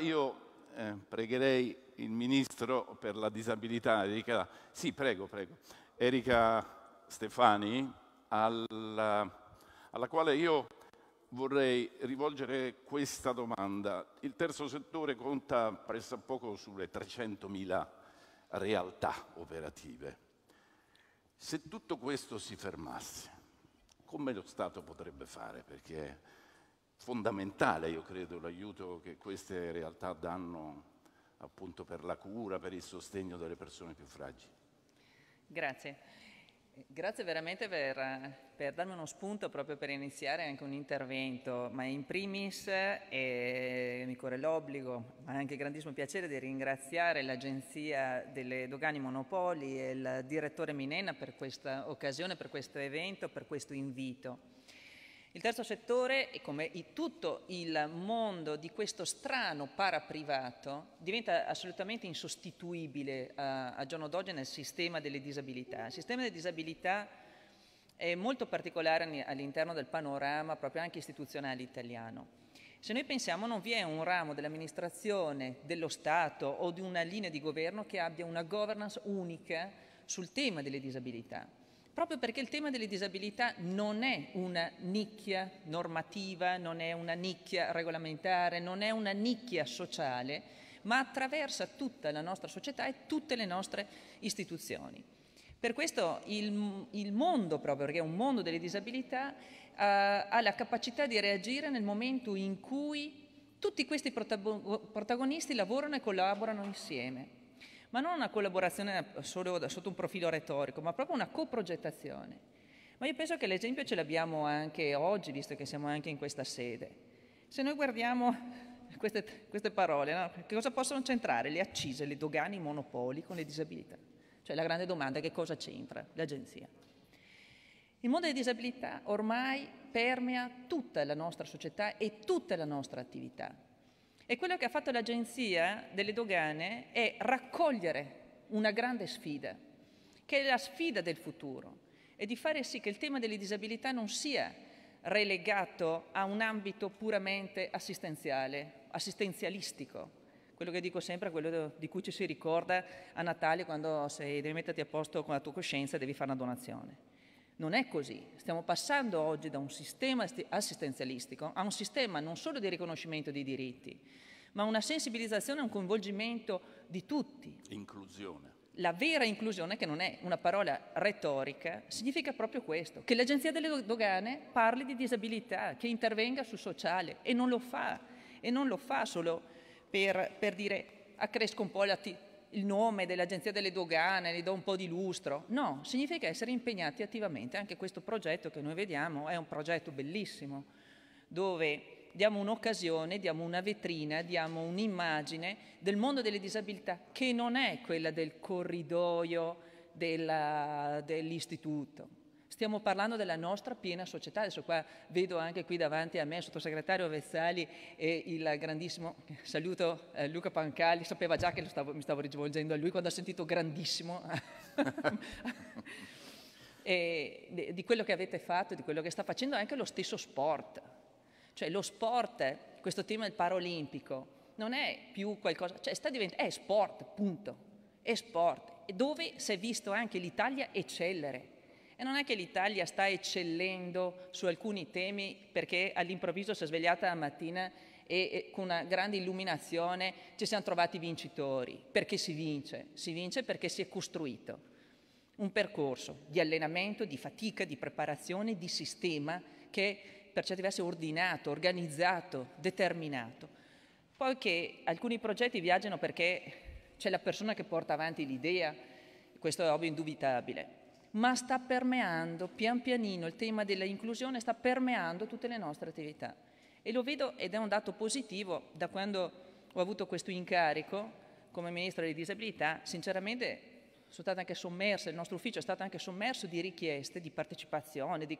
Io eh, pregherei il ministro per la disabilità, Erika, sì, prego, prego. Erika Stefani, alla, alla, quale io vorrei rivolgere questa domanda. Il terzo settore conta pressappoco sulle 300.000 realtà operative. Se tutto questo si fermasse, come lo Stato potrebbe fare? Perché fondamentale, io credo, l'aiuto che queste realtà danno appunto per la cura, per il sostegno delle persone più fragili. Grazie. Grazie veramente per, per, darmi uno spunto proprio per iniziare anche un intervento, ma in primis eh, mi corre l'obbligo, ma anche il grandissimo piacere di ringraziare l'Agenzia delle Dogani Monopoli e il direttore Minena per questa occasione, per questo evento, per questo invito. Il terzo settore, come tutto il mondo di questo strano paraprivato, diventa assolutamente insostituibile a, eh, a giorno d'oggi nel sistema delle disabilità. Il sistema delle disabilità è molto particolare all'interno del panorama proprio anche istituzionale italiano. Se noi pensiamo non vi è un ramo dell'amministrazione, dello Stato o di una linea di governo che abbia una governance unica sul tema delle disabilità proprio perché il tema delle disabilità non è una nicchia normativa, non è una nicchia regolamentare, non è una nicchia sociale, ma attraversa tutta la nostra società e tutte le nostre istituzioni. Per questo il, il mondo, proprio perché è un mondo delle disabilità, ha, eh, ha la capacità di reagire nel momento in cui tutti questi protagonisti lavorano e collaborano insieme ma non una collaborazione solo sotto un profilo retorico, ma proprio una coprogettazione. Ma io penso che l'esempio ce l'abbiamo anche oggi, visto che siamo anche in questa sede. Se noi guardiamo queste, queste parole, no? che cosa possono centrare le accise, le dogane, i monopoli con le disabilità? Cioè la grande domanda è che cosa c'entra l'agenzia? Il mondo delle disabilità ormai permea tutta la nostra società e tutta la nostra attività. E quello che ha fatto l'Agenzia delle Dogane è raccogliere una grande sfida, che è la sfida del futuro, e di fare sì che il tema delle disabilità non sia relegato a un ambito puramente assistenziale, assistenzialistico. Quello che dico sempre è quello di cui ci si ricorda a Natale quando sei, devi metterti a posto con la tua coscienza e devi fare una donazione. Non è così. Stiamo passando oggi da un sistema assistenzialistico a un sistema non solo di riconoscimento dei diritti, ma una sensibilizzazione e un coinvolgimento di tutti. Inclusione. La vera inclusione, che non è una parola retorica, significa proprio questo, che l'Agenzia delle Dogane parli di disabilità, che intervenga sul sociale e non lo fa, e non lo fa solo per, per dire accresco un po' la, il nome dell'Agenzia delle Dogane, gli do un po' di lustro. No, significa essere impegnati attivamente. Anche questo progetto che noi vediamo è un progetto bellissimo, dove diamo un'occasione, diamo una vetrina, diamo un'immagine del mondo delle disabilità, che non è quella del corridoio della, dell'istituto, Stiamo parlando della nostra piena società. Adesso qua vedo anche qui davanti a me il sottosegretario Vezzali e il grandissimo saluto eh, Luca Pancalli. Sapeva già che stavo, mi stavo rivolgendo a lui quando ha sentito grandissimo. e, di quello che avete fatto, di quello che sta facendo anche lo stesso sport. Cioè lo sport, questo tema del paralimpico, non è più qualcosa, cioè sta diventando, è sport, punto. È sport, dove si è visto anche l'Italia eccellere e non è che l'Italia sta eccellendo su alcuni temi perché all'improvviso si è svegliata la mattina e, con una grande illuminazione ci siamo trovati vincitori. Perché si vince? Si vince perché si è costruito un percorso di allenamento, di fatica, di preparazione, di sistema che per certi versi è ordinato, organizzato, determinato. Poi che alcuni progetti viaggiano perché c'è la persona che porta avanti l'idea, questo è ovvio indubitabile, ma sta permeando pian pianino il tema dell'inclusione, sta permeando tutte le nostre attività. E lo vedo ed è un dato positivo da quando ho avuto questo incarico come Ministro delle Disabilità, sinceramente sono state anche sommerse, il nostro ufficio è stato anche sommerso di richieste di partecipazione, di,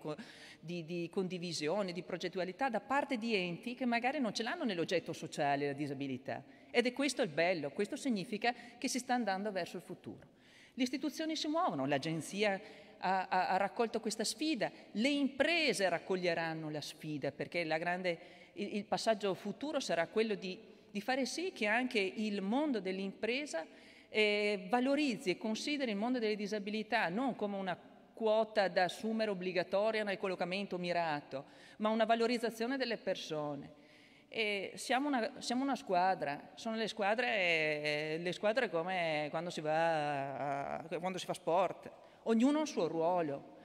di, di condivisione, di progettualità da parte di enti che magari non ce l'hanno nell'oggetto sociale la disabilità. Ed è questo il bello, questo significa che si sta andando verso il futuro. Le istituzioni si muovono, l'agenzia ha, ha, ha, raccolto questa sfida, le imprese raccoglieranno la sfida perché la grande, il, il, passaggio futuro sarà quello di, di, fare sì che anche il mondo dell'impresa eh, valorizzi e consideri il mondo delle disabilità non come una quota da assumere obbligatoria nel collocamento mirato, ma una valorizzazione delle persone. Siamo una, siamo, una, squadra, sono le squadre, le squadre come quando si, va, quando si fa sport, ognuno ha il suo ruolo.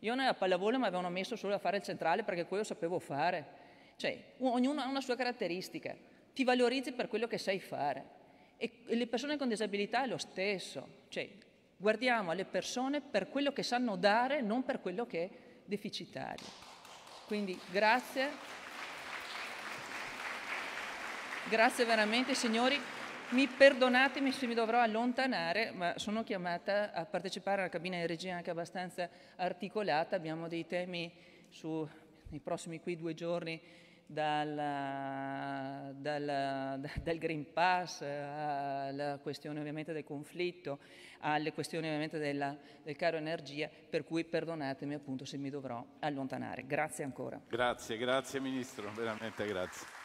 Io nella pallavolo mi avevano messo solo a fare il centrale perché quello sapevo fare. Cioè, ognuno ha una sua caratteristica, ti valorizzi per quello che sai fare. E le persone con disabilità è lo stesso, cioè, guardiamo alle persone per quello che sanno dare, non per quello che è deficitario. Quindi grazie. Grazie veramente signori. Mi perdonatemi se mi dovrò allontanare, ma sono chiamata a partecipare alla cabina di regia anche abbastanza articolata. Abbiamo dei temi su, nei prossimi qui due giorni dalla, dalla, dal Green Pass alla questione ovviamente del conflitto, alle questioni ovviamente della, del caro energia, per cui perdonatemi appunto se mi dovrò allontanare. Grazie ancora. Grazie, grazie Ministro, veramente grazie.